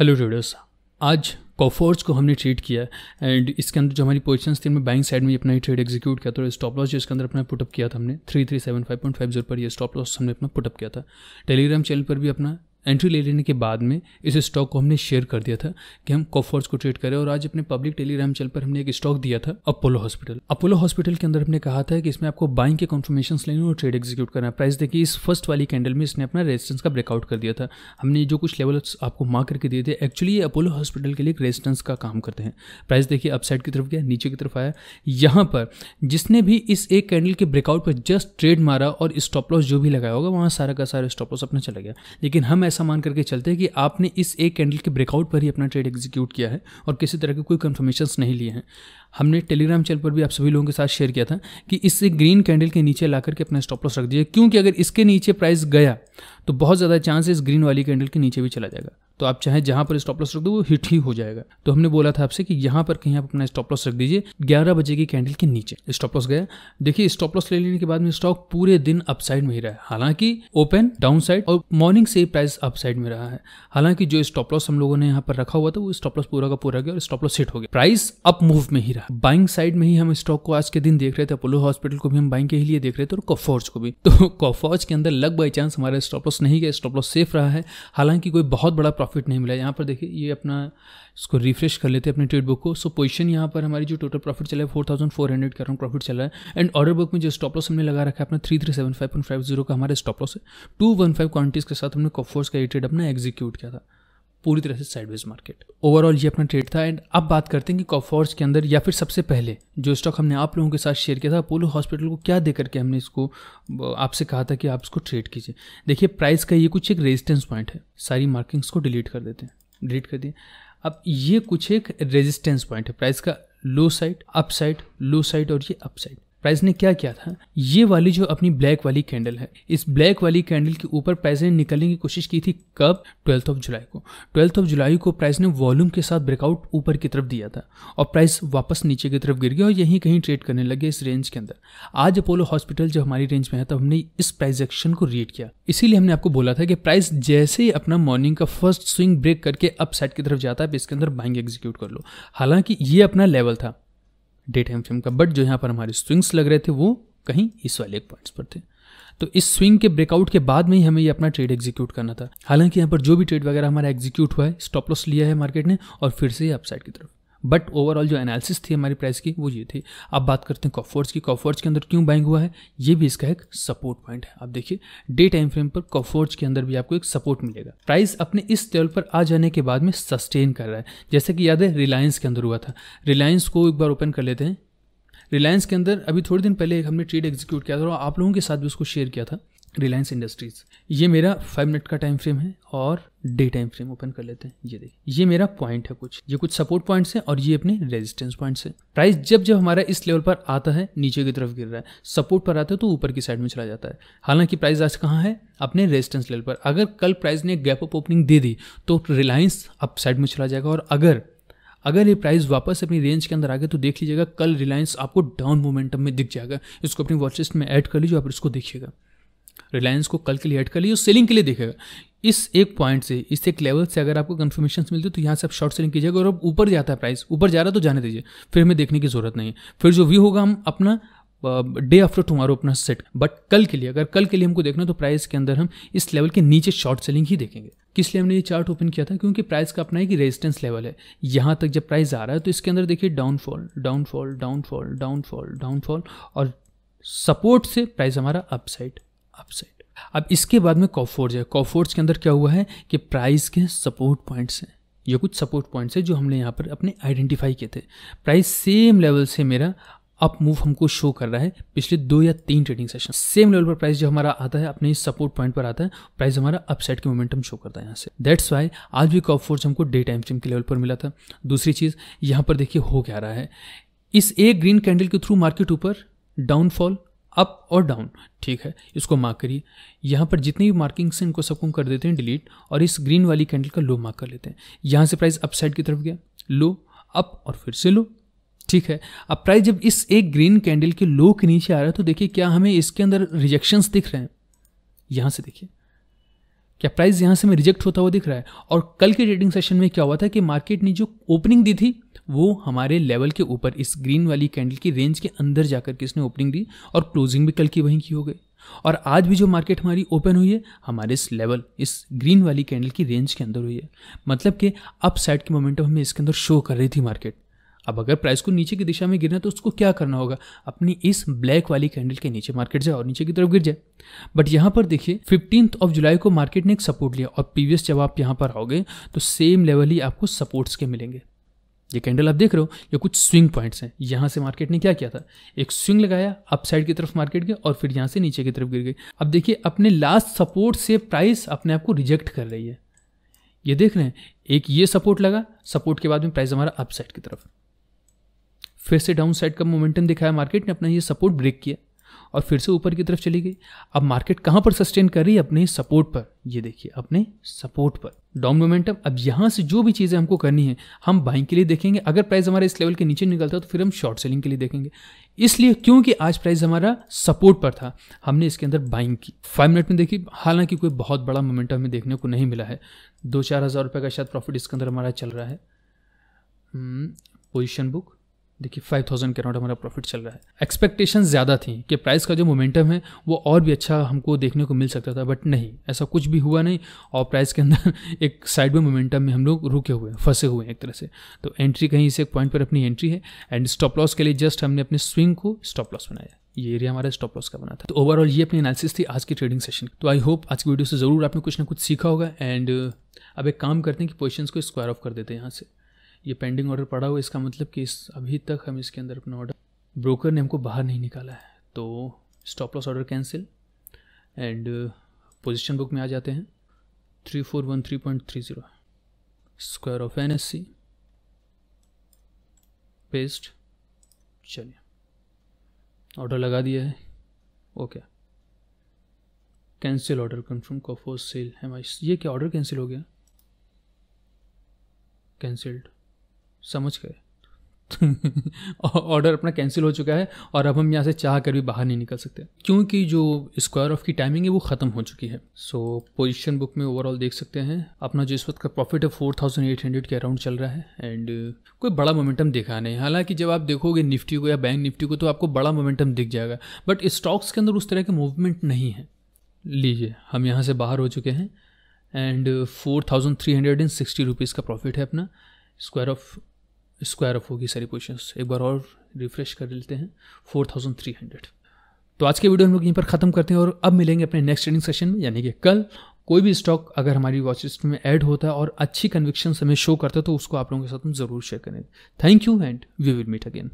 hello traders आज कॉफोर्स को हमने ट्रेड किया एंड इसके अंदर जो हमारी पोजीशन थी हमने बैंक साइड में अपना ही ट्रेड एग्जीक्यूट किया था और स्टॉप लॉस जो इसके अंदर अपना पुटअप किया था हमने three three seven five point five zero पर यह स्टॉप लॉस हमने अपना पुटअप किया था टेलीग्राम चैनल पर भी अपना एंट्री ले लेने के बाद में इस स्टॉक को हमने शेयर कर दिया था कि हम कॉफर्स को ट्रेड करें और आज अपने पब्लिक टेलीग्राम चैनल पर हमने एक स्टॉक दिया था अपोलो हॉस्पिटल अपोलो हॉस्पिटल के अंदर हमने कहा था कि इसमें आपको बाइंग के कॉन्फर्मेशन लेने और ट्रेड एग्जीक्यूट करना प्राइस देखिए इस फर्स्ट वाली कैंडल में इसने अपना रेजिस्टेंस का ब्रेकआउट कर दिया था हमने जो कुछ लेवल्स आपको मार्क करके दिए थे एक्चुअली ये अपोलो हॉस्पिटल के लिए एक रेजिस्टेंस का काम करते हैं प्राइस देखिए अपसाइड की तरफ गया नीचे की तरफ आया यहाँ पर जिसने भी इस एक कैंडल के ब्रेकआउट पर जस्ट ट्रेड मारा और स्टॉप लॉस जो भी लगाया होगा वहाँ सारा का सारा स्टॉप लॉस अपना चला गया लेकिन हम ऐसा ऐसा मान करके चलते हैं कि आपने इस एक कैंडल के ब्रेकआउट पर ही अपना ट्रेड एग्जीक्यूट किया है और किसी तरह के कोई कन्फर्मेशन नहीं लिए हैं हमने टेलीग्राम चैनल पर भी आप सभी लोगों के साथ शेयर किया था कि इससे ग्रीन कैंडल के नीचे ला करके अपना स्टॉप लॉस रख दीजिए क्योंकि अगर इसके नीचे प्राइस गया तो बहुत ज़्यादा चांस इस ग्रीन वाली कैंडल के नीचे भी चला जाएगा तो आप चाहे जहाँ पर स्टॉप लॉस रख दो वो हिट ही हो जाएगा तो हमने बोला था आपसे कि यहाँ पर कहीं आप अपना स्टॉप लॉस रख दीजिए ग्यारह बजे की कैंडल के नीचे स्टॉप लॉस गया देखिए स्टॉप लॉस ले लेने के बाद में स्टॉक पूरे दिन अपसाइड में ही रहा है हालांकि ओपन डाउन साइड और मॉर्निंग से प्राइस अपसाइड में रहा है हालांकि जो स्टॉप लॉस हम लोगों ने यहाँ पर रखा हुआ था वो स्टॉप लॉस पूरा का पूरा गया और स्टॉप लॉस हिट हो गया प्राइस अप मूव में ही रहा बाइंग साइड में ही हम स्टॉक को आज के दिन देख रहे थे अपोलो हॉस्पिटल को भी हम बाइंग के ही लिए देख रहे थे और कॉफोर्ज को भी तो कॉफॉर्ज के अंदर लग बाई चांस हमारा स्टॉप लॉस नहीं गया स्टॉप लॉस सेफ रहा है हालांकि कोई बहुत बड़ा प्रॉफिट नहीं मिला यहाँ पर देखिए ये अपना इसको रिफ्रेश कर लेते हैं अपने ट्रेड बुक को सो पोजीशन यहाँ पर हमारी जो टोटल प्रॉफिट चला है फोर थाउजेंड फोर हंड्रेड का प्रॉफिट चला है एंड ऑर्डर बुक में जो स्टॉप लॉस हमने लगा रखा है अपना three three seven five point five zero का हमारे स्टॉप लॉस है टू वन फाइव क्वांटिटीज़ के साथ हमने कॉफोर्स का ये ट्रेड अपना एग्जीक्यूट किया था पूरी तरह से साइडवेज मार्केट ओवरऑल ये अपना ट्रेड था एंड अब बात करते हैं कि कॉफोर्स के अंदर या फिर सबसे पहले जो स्टॉक हमने आप लोगों के साथ शेयर किया था अपोलो हॉस्पिटल को क्या दे करके हमने इसको आपसे कहा था कि आप इसको ट्रेड कीजिए देखिए प्राइस का ये कुछ एक रेजिस्टेंस पॉइंट है सारी मार्किंग्स को डिलीट कर देते हैं डिलीट कर दिए अब ये कुछ एक रेजिस्टेंस पॉइंट है प्राइस का low side up side low side और ये अप साइड प्राइस ने क्या किया था ये वाली जो अपनी ब्लैक वाली कैंडल है इस ब्लैक वाली कैंडल के ऊपर प्राइस ने निकलने की कोशिश की थी कब ट्वेल्थ ऑफ जुलाई को ट्वेल्थ ऑफ जुलाई को प्राइस ने वॉल्यूम के साथ ब्रेकआउट ऊपर की तरफ दिया था और प्राइस वापस नीचे की तरफ गिर गया और यहीं कहीं ट्रेड करने लगे इस रेंज के अंदर आज अपोलो हॉस्पिटल जो हमारी रेंज में है तब हमने इस प्राइस एक्शन को रीड किया इसीलिए हमने आपको बोला था कि प्राइस जैसे ही अपना मॉर्निंग का फर्स्ट स्विंग ब्रेक करके अपसाइड की तरफ जाता है इसके अंदर बाइंग एग्जीक्यूट कर लो हालांकि ये अपना लेवल था डे टाइम फ्रेम का बट जो यहाँ पर हमारे स्विंग्स लग रहे थे वो कहीं इस वाले पॉइंट्स पर थे तो इस स्विंग के ब्रेकआउट के बाद में ही हमें ये अपना ट्रेड एग्जीक्यूट करना था हालांकि यहाँ पर जो भी ट्रेड वगैरह हमारा एग्जीक्यूट हुआ है स्टॉप लॉस लिया है मार्केट ने और फिर से अपसाइड की तरफ बट ओवरऑल जो एनालिसिस थी हमारी प्राइस की वो ये थी अब बात करते हैं कॉफोर्स की कॉफर्स के अंदर क्यों बाइंग हुआ है ये भी इसका एक सपोर्ट पॉइंट है आप देखिए डे टाइम फ्रेम पर कॉफर्स के अंदर भी आपको एक सपोर्ट मिलेगा प्राइस अपने इस लेवल पर आ जाने के बाद में सस्टेन कर रहा है जैसे कि याद है रिलायंस के अंदर हुआ था रिलायंस को एक बार ओपन कर लेते हैं रिलायंस के अंदर अभी थोड़े दिन पहले हमने ट्रेड एग्जीक्यूट किया था और आप लोगों के साथ भी उसको शेयर किया था रिलायंस इंडस्ट्रीज ये मेरा फाइव मिनट का टाइम फ्रेम है और डे टाइम फ्रेम ओपन कर लेते हैं ये देखिए ये मेरा पॉइंट है कुछ ये कुछ सपोर्ट पॉइंट्स हैं और ये अपने रेजिस्टेंस पॉइंट्स हैं प्राइस जब जब हमारा इस लेवल पर आता है नीचे की तरफ गिर रहा है सपोर्ट पर आता है तो ऊपर की साइड में चला जाता है हालांकि प्राइस आज कहाँ है अपने रेजिस्टेंस लेवल पर अगर कल प्राइस ने गैप अप ओपनिंग दे दी तो रिलायंस अप साइड में चला जाएगा और अगर अगर ये प्राइस वापस अपनी रेंज के अंदर आ गए तो देख लीजिएगा कल रिलायंस आपको डाउन मोमेंटम में दिख जाएगा इसको अपनी वॉचलिस्ट में ऐड कर लीजिए आप इसको देखिएगा रिलायंस को कल के लिए हेड कर लिए सेलिंग के लिए देखेगा इस एक पॉइंट से इस एक लेवल से अगर आपको कन्फर्मेशन मिलती है तो यहाँ से आप शॉर्ट सेलिंग कीजिएगा और अब ऊपर जाता है प्राइस ऊपर जा रहा है तो जाने दीजिए फिर हमें देखने की जरूरत नहीं है फिर जो व्यू होगा हम अपना डे आफ्टर टुमारो अपना सेट बट कल के लिए अगर कल के लिए हमको देखना है तो प्राइस के अंदर हम इस लेवल के नीचे शॉर्ट सेलिंग ही देखेंगे किस लिए हमने ये चार्ट ओपन किया था क्योंकि प्राइस का अपना एक रेजिस्टेंस लेवल है यहाँ तक जब प्राइस आ रहा है तो इसके अंदर देखिए downfall downfall downfall downfall downfall और सपोर्ट से प्राइस हमारा अपसाइड अपसाइड अब इसके बाद में कॉफोर्ज है कॉफोर्ज के अंदर क्या हुआ है कि प्राइस के सपोर्ट पॉइंट्स हैं ये कुछ सपोर्ट पॉइंट्स हैं जो हमने यहाँ पर अपने आइडेंटिफाई किए थे प्राइस सेम लेवल से मेरा अप मूव हमको शो कर रहा है पिछले दो या तीन ट्रेडिंग सेशन सेम लेवल पर प्राइस जो हमारा आता है अपने सपोर्ट पॉइंट पर आता है प्राइस हमारा अपसाइड के मोमेंटम शो करता है यहाँ से दैट्स वाई आज भी कॉफ फोर्स हमको डे टाइम फ्रेम के लेवल पर मिला था दूसरी चीज़ यहाँ पर देखिए हो क्या रहा है इस एक ग्रीन कैंडल के थ्रू मार्केट ऊपर डाउनफॉल अप और डाउन ठीक है इसको मार्क करिए यहाँ पर जितनी भी मार्किंग्स हैं इनको सबको कर देते हैं डिलीट और इस ग्रीन वाली कैंडल का लो मार्क कर लेते हैं यहाँ से प्राइस अप साइड की तरफ गया लो अप और फिर से लो ठीक है अब प्राइस जब इस एक ग्रीन कैंडल के लो के नीचे आ रहा है तो देखिए क्या हमें इसके अंदर रिजेक्शंस दिख रहे हैं यहाँ से देखिए क्या प्राइस यहाँ से हमें रिजेक्ट होता हुआ दिख रहा है और कल के ट्रेडिंग सेशन में क्या हुआ था कि मार्केट ने जो ओपनिंग दी थी वो हमारे लेवल के ऊपर इस ग्रीन वाली कैंडल की रेंज के अंदर जाकर के इसने ओपनिंग दी और क्लोजिंग भी कल की वहीं की हो गई और आज भी जो मार्केट हमारी ओपन हुई है हमारे इस लेवल इस ग्रीन वाली कैंडल की रेंज के अंदर हुई है मतलब कि अप साइड की मोमेंटम हमें इसके अंदर शो कर रही थी मार्केट अब अगर प्राइस को नीचे की दिशा में गिरना है तो उसको क्या करना होगा अपनी इस ब्लैक वाली कैंडल के नीचे मार्केट जाए और नीचे की तरफ गिर जाए बट यहाँ पर देखिए फिफ्टींथ ऑफ जुलाई को मार्केट ने एक सपोर्ट लिया और प्रीवियस जब आप यहाँ पर आओगे तो सेम लेवल ही आपको सपोर्ट्स के मिलेंगे ये कैंडल आप देख रहे हो ये कुछ स्विंग पॉइंट्स हैं यहाँ से मार्केट ने क्या किया था एक स्विंग लगाया अप साइड की तरफ मार्केट गया और फिर यहाँ से नीचे की तरफ गिर गई अब देखिए अपने लास्ट सपोर्ट से प्राइस अपने आप को रिजेक्ट कर रही है ये देख रहे हैं एक ये सपोर्ट लगा सपोर्ट के बाद में प्राइस हमारा अपसाइड की तरफ फिर से डाउन साइड का मोमेंटम दिखाया मार्केट ने अपना ये सपोर्ट ब्रेक किया और फिर से ऊपर की तरफ चली गई अब मार्केट कहाँ पर सस्टेन कर रही है अपने सपोर्ट पर ये देखिए अपने सपोर्ट पर डाउन मोमेंटम अब यहाँ से जो भी चीज़ें हमको करनी है हम बाइंग के लिए देखेंगे अगर प्राइस हमारा इस लेवल के नीचे निकलता है तो फिर हम शॉर्ट सेलिंग के लिए देखेंगे इसलिए क्योंकि आज प्राइस हमारा सपोर्ट पर था हमने इसके अंदर बाइंग की फाइव मिनट में देखी हालांकि कोई बहुत बड़ा मोमेंटम हमें देखने को नहीं मिला है दो चार हज़ार रुपये का शायद प्रॉफिट इसके अंदर हमारा चल रहा है पोजिशन hmm, बुक देखिए फाइव थाउजेंड के अराउंड हमारा प्रॉफिट चल रहा है एक्सपेक्टेशन ज़्यादा थी कि प्राइस का जो मोमेंटम है वो और भी अच्छा हमको देखने को मिल सकता था बट नहीं ऐसा कुछ भी हुआ नहीं और प्राइस के अंदर एक साइड में मोमेंटम में हम लोग रुके हुए हैं फंसे हुए हैं एक तरह से तो एंट्री कहीं से एक पॉइंट पर अपनी एंट्री है एंड स्टॉप लॉस के लिए जस्ट हमने अपने स्विंग को स्टॉप लॉस बनाया ये एरिया हमारा स्टॉप लॉस का बना था तो ओवरऑल ये अपनी एनालिसिस थी आज की ट्रेडिंग सेशन तो आई होप आज की वीडियो से ज़रूर आपने कुछ ना कुछ सीखा होगा एंड अब एक काम करते हैं कि पोजिशन को स्क्वायर ऑफ कर देते हैं यहाँ से ये पेंडिंग ऑर्डर पड़ा हुआ इसका मतलब कि इस अभी तक हम इसके अंदर अपना ऑर्डर ब्रोकर ने हमको बाहर नहीं निकाला है तो stop loss order cancel and position book में आ जाते हैं three four one three point three zero square off N S C paste चलिए ऑर्डर लगा दिया है ओके कैंसिल ऑर्डर कन्फर्म कॉफो सेल एम आई ये क्या ऑर्डर कैंसिल हो गया कैंसिल्ड समझ गए ऑर्डर अपना कैंसिल हो चुका है और अब हम यहाँ से चाह कर भी बाहर नहीं निकल सकते क्योंकि जो स्क्वायर ऑफ की टाइमिंग है वो ख़त्म हो चुकी है सो पोजीशन बुक में ओवरऑल देख सकते हैं अपना जो इस वक्त का प्रॉफिट है फोर थाउजेंड एट हंड्रेड के अराउंड चल रहा है एंड कोई बड़ा मोमेंटम दिखा नहीं हालांकि जब आप देखोगे निफ्टी को या बैंक निफ्टी को तो आपको बड़ा मोमेंटम दिख जाएगा बट स्टॉक्स के अंदर उस तरह के मूवमेंट नहीं है लीजिए हम यहाँ से बाहर हो चुके हैं and four thousand three hundred and sixty rupees का प्रॉफिट है अपना स्क्वायर ऑफ स्क्वायर ऑफ होगी सारी पोजिशन एक बार और रिफ्रेश कर लेते हैं फोर थाउजेंड थ्री हंड्रेड तो आज के वीडियो हम लोग यहीं पर ख़त्म करते हैं और अब मिलेंगे अपने नेक्स्ट ट्रेडिंग सेशन में यानी कि कल कोई भी स्टॉक अगर हमारी वॉच लिस्ट में ऐड होता है और अच्छी कन्विक्शन हमें शो करता है तो उसको आप लोगों के साथ हम जरूर शेयर करेंगे thank you and we will meet again